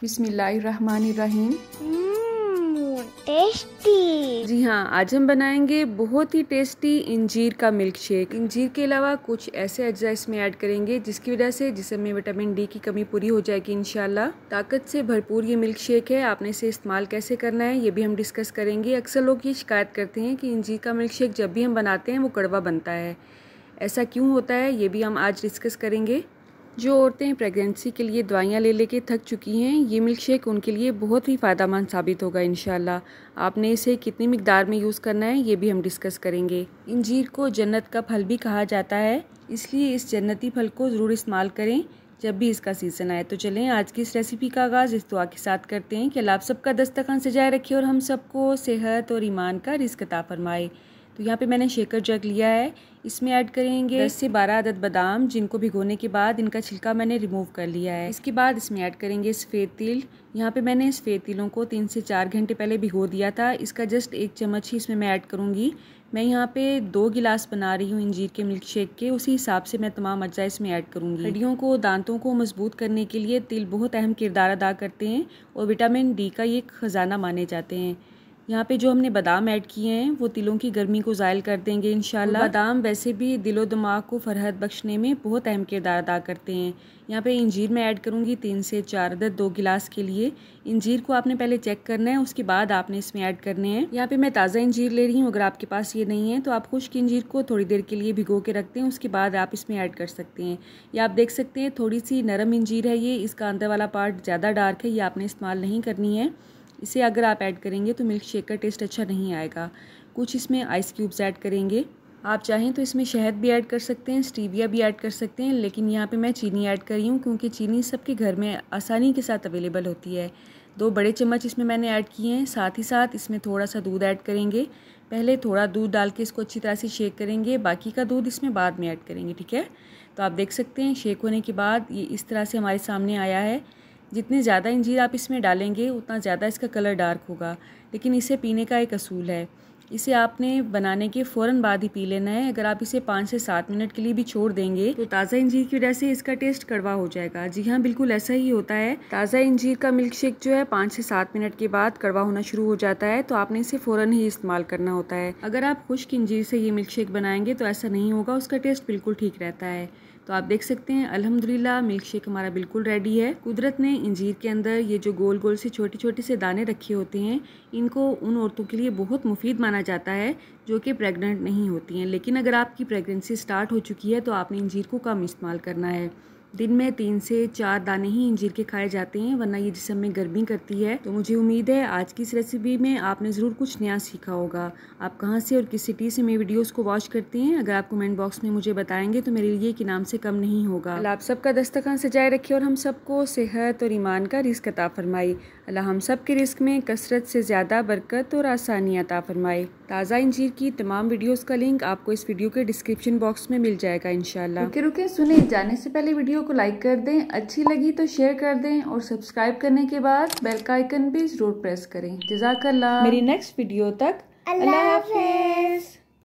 बिस्मिल्लाहिर्रहमानिर्रहीम tasty mmm, जी हाँ आज हम बनाएंगे बहुत ही टेस्टी इंजीर का मिल्क शेक इंजीर के अलावा कुछ ऐसे अज्जा इसमें ऐड करेंगे जिसकी वजह से जिसम में विटामिन डी की कमी पूरी हो जाएगी इनशाला ताकत से भरपूर ये मिल्क शेक है आपने इसे इस्तेमाल कैसे करना है ये भी हम डिस्कस करेंगे अक्सर लोग ये शिकायत करते हैं कि इंजीर का मिल्क शेक जब भी हम बनाते हैं वो कड़वा बनता है ऐसा क्यों होता है ये भी हम आज डिस्कस करेंगे जो औरतें प्रेगनेंसी के लिए दवाइयाँ ले लेके थक चुकी हैं ये मिल्क शेक उनके लिए बहुत ही फ़ायदामंद साबित होगा इन आपने इसे कितनी मकदार में यूज़ करना है ये भी हम डिस्कस करेंगे इंजीर को जन्नत का फल भी कहा जाता है इसलिए इस जन्नती फल को ज़रूर इस्तेमाल करें जब भी इसका सीज़न आए तो चलें आज की इस रेसिपी का आगाज़ इस दुआ के साथ करते हैं कि अल्लाह आप सबका दस्तखान सजाए रखे और हम सबको सेहत और ईमान का रिस्क फरमाए तो यहाँ पे मैंने शेकर जग लिया है इसमें ऐड करेंगे दस से बारह अदद बादाम जिनको भिगोने के बाद इनका छिलका मैंने रिमूव कर लिया है इसके बाद इसमें ऐड करेंगे सफ़ेद तिल यहाँ पे मैंने सफ़ेद तिलों को तीन से चार घंटे पहले भिगो दिया था इसका जस्ट एक चम्मच ही इसमें मैं ऐड करूँगी मैं यहाँ पे दो गिलास बना रही हूँ इंजीर के मिल्क शेक के उसी हिसाब से मैं तमाम अज्जा इसमें ऐड करूँगी हड्डियों को दांतों को मजबूत करने के लिए तिल बहुत अहम किरदार अदा करते हैं और विटामिन डी का ये खजाना माने जाते हैं यहाँ पे जो हमने बादाम ऐड किए हैं वो दिलों की गर्मी को ज़ायल कर देंगे इन बादाम वैसे भी दिलो दिमाग को फरहत बख्शने में बहुत अहम किरदार अदा करते हैं यहाँ पे इंजीर मैं ऐड करूँगी तीन से चार अदद दो गिलास के लिए इंजीर को आपने पहले चेक करना है उसके बाद आपने इसमें ऐड करने हैं यहाँ पे मैं ताज़ा इंजीर ले रही हूँ अगर आपके पास ये नहीं है तो आप खुश्क इंजीर को थोड़ी देर के लिए भिगो के रखते हैं उसके बाद आप इसमें ऐड कर सकते हैं या आप देख सकते हैं थोड़ी सी नरम इंजीर है ये इसका अंदर वाला पार्ट ज़्यादा डार्क है ये आपने इस्तेमाल नहीं करनी है इसे अगर आप ऐड करेंगे तो मिल्क शेक का टेस्ट अच्छा नहीं आएगा कुछ इसमें आइस क्यूब्स ऐड करेंगे आप चाहें तो इसमें शहद भी ऐड कर सकते हैं स्टीविया भी ऐड कर सकते हैं लेकिन यहाँ पे मैं चीनी ऐड करी हूँ क्योंकि चीनी सबके घर में आसानी के साथ अवेलेबल होती है दो बड़े चम्मच इसमें मैंने ऐड किए हैं साथ ही साथ इसमें थोड़ा सा दूध ऐड करेंगे पहले थोड़ा दूध डाल के इसको अच्छी तरह से शेक करेंगे बाकी का दूध इसमें बाद में ऐड करेंगे ठीक है तो आप देख सकते हैं शेक होने के बाद ये इस तरह से हमारे सामने आया है जितने ज़्यादा इंजीर आप इसमें डालेंगे उतना ज़्यादा इसका कलर डार्क होगा लेकिन इसे पीने का एक असूल है इसे आपने बनाने के फ़ौर बाद ही पी लेना है अगर आप इसे पाँच से सात मिनट के लिए भी छोड़ देंगे तो ताज़ा इंजीर की वजह से इसका टेस्ट कड़वा हो जाएगा जी हाँ बिल्कुल ऐसा ही होता है ताज़ा इंजीर का मिल्क शेक जो है पाँच से सात मिनट के बाद कड़वा होना शुरू हो जाता है तो आपने इसे फ़ौरन ही इस्तेमाल करना होता है अगर आप खुश्क इंजीर से ये मिल्क शेक बनाएंगे तो ऐसा नहीं होगा उसका टेस्ट बिल्कुल ठीक रहता है तो आप देख सकते हैं अल्हम्दुलिल्लाह मिल्क शेक हमारा बिल्कुल रेडी है कुदरत ने इंजीर के अंदर ये जो गोल गोल से छोटे छोटे से दाने रखे होते हैं इनको उन औरतों के लिए बहुत मुफीद माना जाता है जो कि प्रेग्नेंट नहीं होती हैं लेकिन अगर आपकी प्रेगनेंसी स्टार्ट हो चुकी है तो आपने इंजीर को कम इस्तेमाल करना है दिन में तीन से चार दाने ही इंजीर के खाए जाते हैं वरना ये जिसम में गर्मी करती है तो मुझे उम्मीद है आज की इस रेसिपी में आपने ज़रूर कुछ नया सीखा होगा आप कहाँ से और किस सिटी से मेरी वीडियोस को वॉच करती हैं अगर आप कमेंट बॉक्स में मुझे बताएंगे तो मेरे लिए कि नाम से कम नहीं होगा अल्लाह आप सबका दस्तखान सजाए रखे और हम सबको सेहत और ईमान का रिस्क अता फरमाए अल्लाह हम सब के रिस्क में कसरत से ज़्यादा बरकत और आसानी अता फरमाए ताज़ा इंजीर की तमाम वीडियोज़ का लिंक आपको इस वीडियो के डिस्क्रिप्शन बॉक्स में मिल जाएगा इन रुके रुके सुने जाने से पहले वीडियो वीडियो को लाइक कर दें अच्छी लगी तो शेयर कर दें और सब्सक्राइब करने के बाद बेल का आइकन भी ज़रूर प्रेस करें जजाकल्ला मेरी नेक्स्ट वीडियो तक अल्लाह हाफिज़